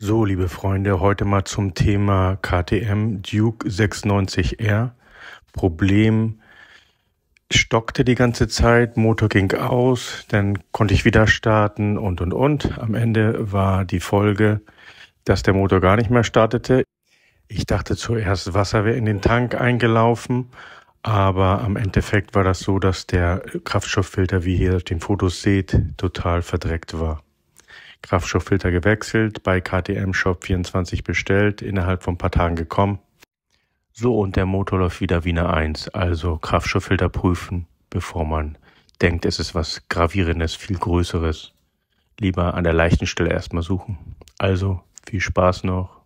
So, liebe Freunde, heute mal zum Thema KTM Duke 96R. Problem stockte die ganze Zeit, Motor ging aus, dann konnte ich wieder starten und und und. Am Ende war die Folge, dass der Motor gar nicht mehr startete. Ich dachte zuerst, Wasser wäre in den Tank eingelaufen, aber am Endeffekt war das so, dass der Kraftstofffilter, wie ihr auf den Fotos seht, total verdreckt war. Kraftstofffilter gewechselt, bei KTM Shop 24 bestellt, innerhalb von ein paar Tagen gekommen. So, und der Motor läuft wieder wie eine 1. Also Kraftstofffilter prüfen, bevor man denkt, es ist was Gravierendes, viel Größeres. Lieber an der leichten Stelle erstmal suchen. Also, viel Spaß noch.